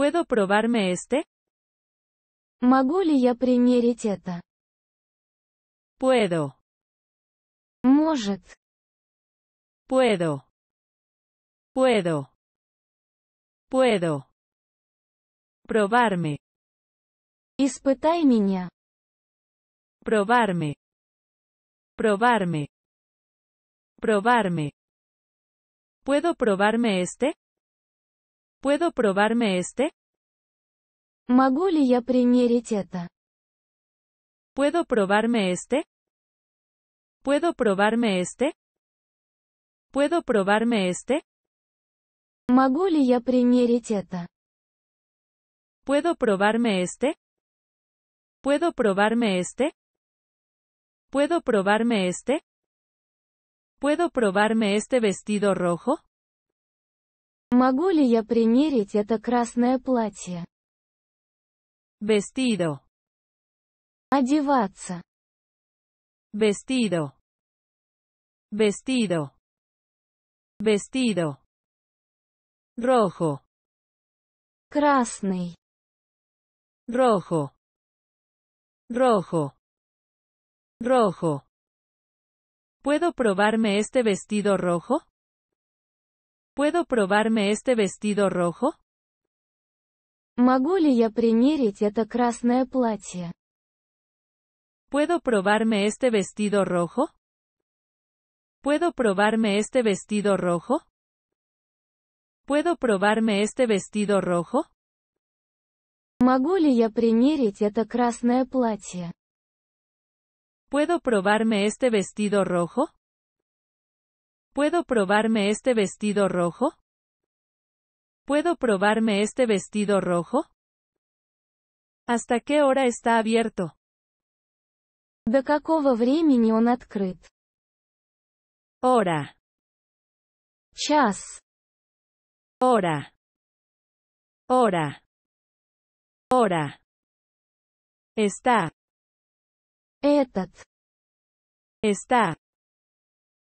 ¿Puedo probarme este? Могу ли я Puedo. Может. Puedo. Puedo. Puedo. Probarme. Испытай меня. Probarme. Probarme. Probarme. ¿Puedo probarme este? ¿Puedo probarme este? Могу ли ¿Puedo probarme este? ¿Puedo probarme este? ¿Puedo probarme este? Могу ли ¿Puedo probarme este? ¿Puedo probarme este? ¿Puedo probarme este? ¿Puedo probarme este vestido rojo? Могу ли я примерить это красное платье? Vestido. Одеваться. Vestido. Vestido. Vestido. Rojo. Красный. Rojo. Rojo. Rojo. ¿Puedo probarme este vestido rojo? ¿Puedo probarme este vestido rojo? Могу ли я примерить ¿Puedo probarme este vestido rojo? ¿Puedo probarme este vestido rojo? ¿Puedo probarme este vestido rojo? ¿Puedo probarme este vestido rojo? ¿Puedo probarme este vestido rojo? ¿Puedo probarme este vestido rojo? ¿Hasta qué hora está abierto? До какого времени он открыт? Hora. Час. Hora. Hora. Hora. Está. Этот. Está.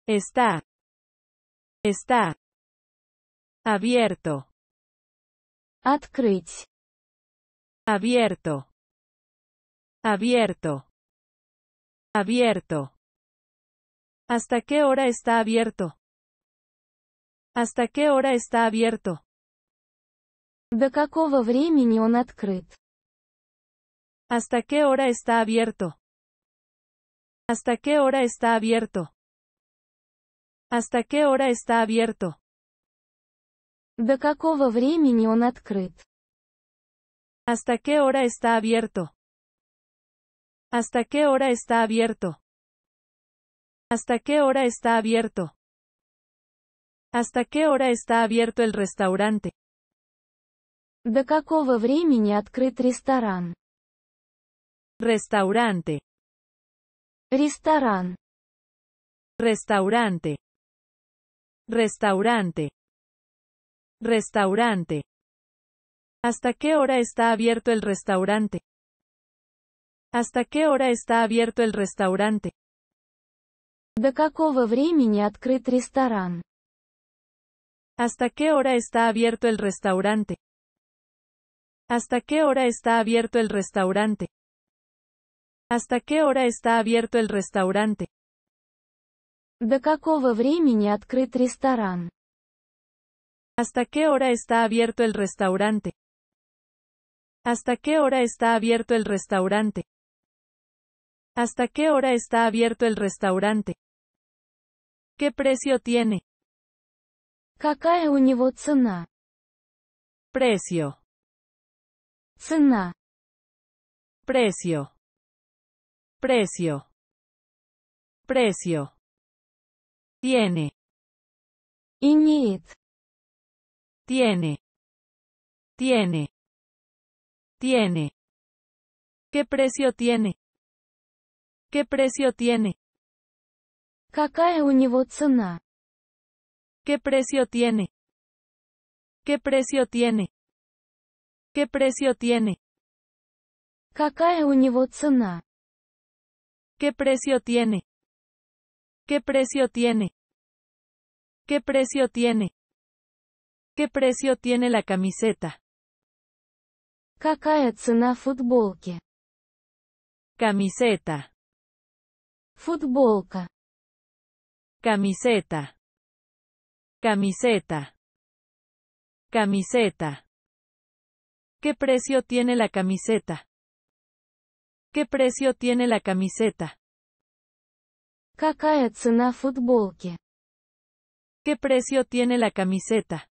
Está. Está. Abierto. Открыть. Abierto. Abierto. Abierto. ¿Hasta qué hora está abierto? ¿Hasta qué hora está abierto? ¿Hasta qué hora está abierto? ¿Hasta qué hora está abierto? ¿Hasta qué hora está abierto? До какого времени он открыт? ¿Hasta qué hora está abierto? ¿Hasta qué hora está abierto? ¿Hasta qué hora está abierto? ¿Hasta qué hora está abierto el restaurante? До какого времени открыт ресторан? Restaurante. Ресторан. Restaurante. Restaurante. Restaurante. ¿Hasta qué hora está abierto el restaurante? ¿Hasta qué hora está abierto el restaurante? какого времени открыт ¿Hasta qué hora está abierto el restaurante? ¿Hasta qué hora está abierto el restaurante? ¿Hasta qué hora está abierto el restaurante? До какого времени открыт ресторан? ¿Hasta qué hora está abierto el restaurante? ¿Hasta qué hora está abierto el restaurante? ¿Hasta qué hora está abierto el restaurante? ¿Qué precio tiene? Какая un него Precio. Цена. Precio. Precio. Precio. Tiene. Имеет. Tiene. Tiene. Tiene. ¿Qué precio tiene? ¿Qué precio tiene? Какая у ¿Qué precio tiene? ¿Qué precio tiene? ¿Qué precio tiene? Какая у ¿Qué precio tiene? ¿Qué precio tiene? ¿Qué precio tiene? ¿Qué precio tiene la camiseta? Какая цена Camiseta. Футболка. Camiseta. Camiseta. Camiseta. ¿Qué precio tiene la camiseta? ¿Qué precio tiene la camiseta? Какая цена футболки? ¿Qué precio tiene la camiseta?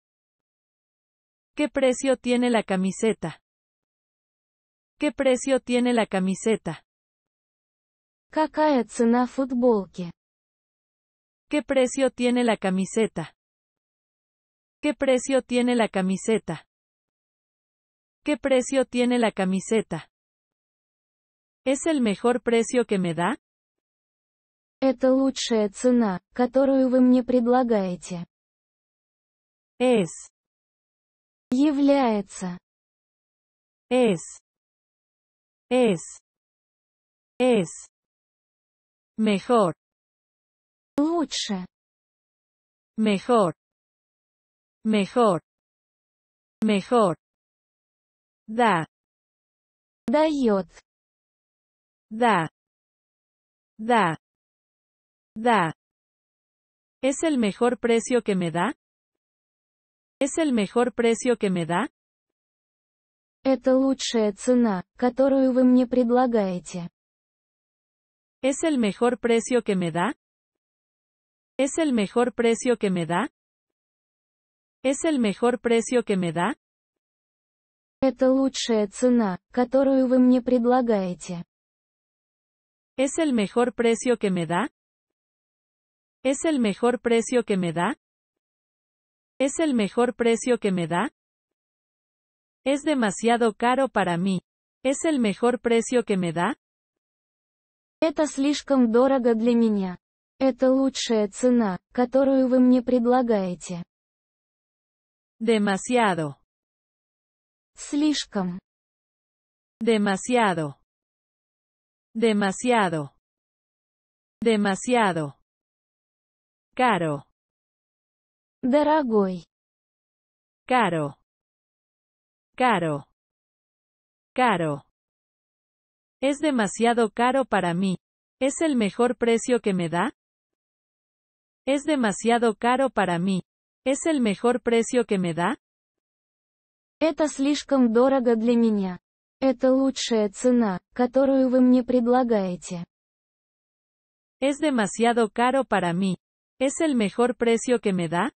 ¿Qué precio tiene la camiseta? ¿Qué precio tiene la camiseta? ¿Qué precio tiene la camiseta? ¿Qué precio tiene la camiseta? ¿Qué precio tiene la camiseta? ¿Es el mejor precio que me da? Это лучшая цена, которую вы мне предлагаете. Es. Является. Es. Es. Es. Mejor. Лучше. Mejor. Mejor. Mejor. Да. Дает. Да. Да. Da. ¿Es el mejor precio que me da? ¿Es el mejor precio que me da? Это цена, которую ¿Es el mejor precio que me da? ¿Es el mejor precio que me da? ¿Es el mejor precio que me da? цена, которую ¿Es el mejor precio que me da? ¿Es el mejor precio que me da? ¿Es el mejor precio que me da? Es demasiado caro para mí. ¿Es el mejor precio que me da? Это слишком дорого для меня. Это лучшая цена, которую вы мне предлагаете. Demasiado. Слишком. Demasiado. Demasiado. Demasiado. Caro. Дорогой. Caro. Caro. Caro. Es demasiado caro para mí. ¿Es el mejor precio que me da? Es demasiado caro para mí. ¿Es el mejor precio que me da? Это слишком дорого для меня. Это лучшая цена, которую вы мне предлагаете. Es demasiado caro para mí. ¿Es el mejor precio que me da?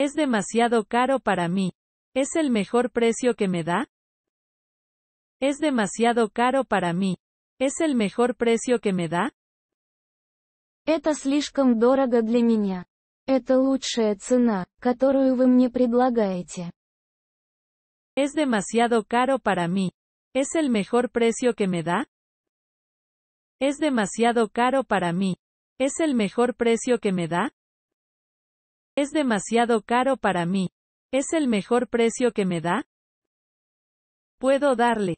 Es demasiado caro para mí. ¿Es el mejor precio que me da? Es demasiado caro para mí. ¿Es el mejor precio que me da? Это слишком дорого для меня. Это лучшая цена, которую вы мне предлагаете. Es demasiado caro para mí. ¿Es el mejor precio que me da? Es demasiado caro para mí. ¿Es el mejor precio que me da? Es demasiado caro para mí. ¿Es el mejor precio que me da? Puedo darle.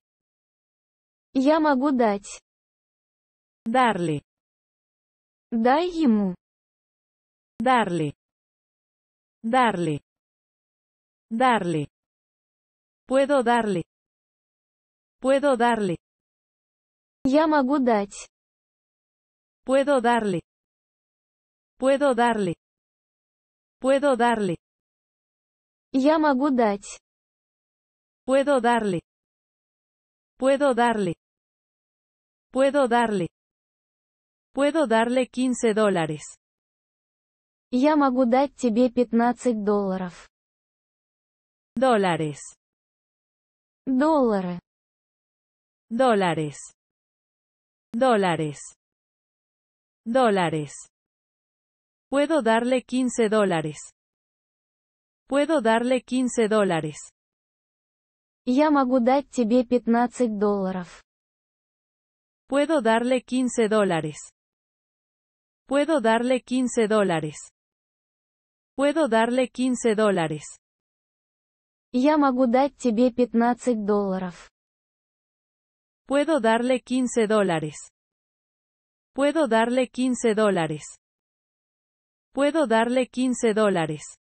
ya могу Darle. Дай Darle. Darle. Darle. Puedo darle. Puedo darle. ya могу Puedo darle. Puedo darle. Puedo darle. Я могу Puedo darle. Puedo darle. Puedo darle. Puedo darle 15 dólares. Я могу дать тебе 15 долларов. Dólares. Доллары. Dólares. Dólares. Dólares. Puedo darle 15 dólares. Puedo darle 15 dólares. Я могу дать тебе 15 долларов. Puedo darle 15 dólares. Puedo darle 15 dólares. Puedo darle 15 dólares. Я могу дать тебе 15 долларов. Puedo darle 15 dólares. Puedo darle 15 dólares. Puedo darle 15 dólares.